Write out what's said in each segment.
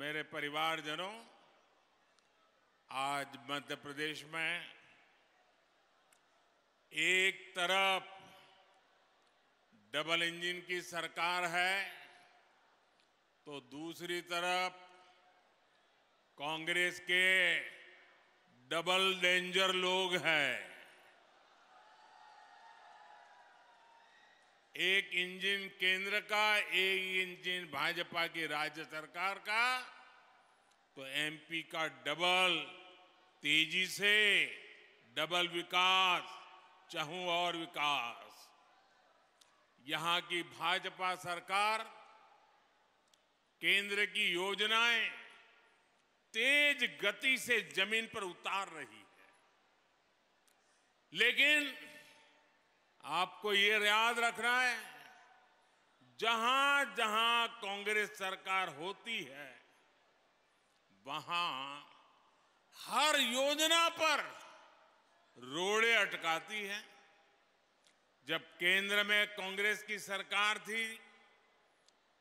मेरे परिवारजनों आज मध्य प्रदेश में एक तरफ डबल इंजन की सरकार है तो दूसरी तरफ कांग्रेस के डबल डेंजर लोग हैं एक इंजन केंद्र का एक इंजन भाजपा की राज्य सरकार का तो एमपी का डबल तेजी से डबल विकास चाहू और विकास यहां की भाजपा सरकार केंद्र की योजनाएं तेज गति से जमीन पर उतार रही है लेकिन आपको ये याद रखना है जहां जहां कांग्रेस सरकार होती है वहां हर योजना पर रोड़े अटकाती है जब केंद्र में कांग्रेस की सरकार थी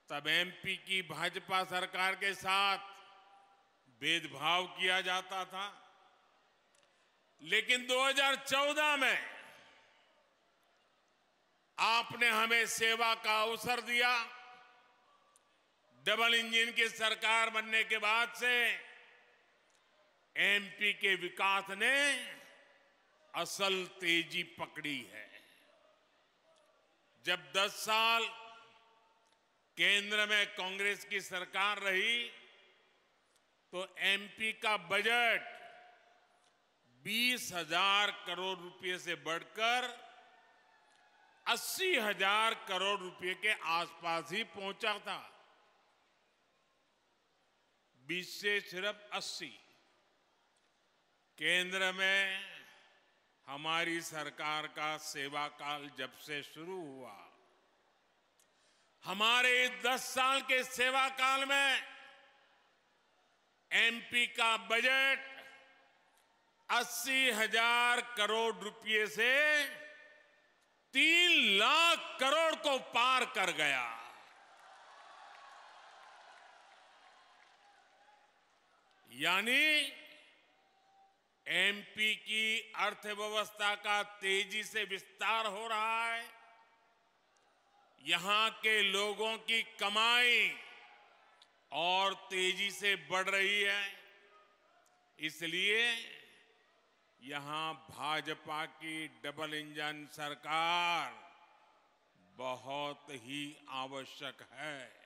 तब एमपी की भाजपा सरकार के साथ भेदभाव किया जाता था लेकिन 2014 में आपने हमें सेवा का अवसर दिया डबल इंजन की सरकार बनने के बाद से एमपी के विकास ने असल तेजी पकड़ी है जब 10 साल केंद्र में कांग्रेस की सरकार रही तो एमपी का बजट बीस हजार करोड़ रुपए से बढ़कर अस्सी हजार करोड़ रुपए के आसपास ही पहुंचा था बीस से सिर्फ अस्सी केंद्र में हमारी सरकार का सेवा काल जब से शुरू हुआ हमारे दस साल के सेवा काल में एमपी का बजट अस्सी हजार करोड़ रुपए से तीन लाख करोड़ को पार कर गया यानी एमपी की अर्थव्यवस्था का तेजी से विस्तार हो रहा है यहां के लोगों की कमाई और तेजी से बढ़ रही है इसलिए यहां भाजपा की डबल इंजन सरकार बहुत ही आवश्यक है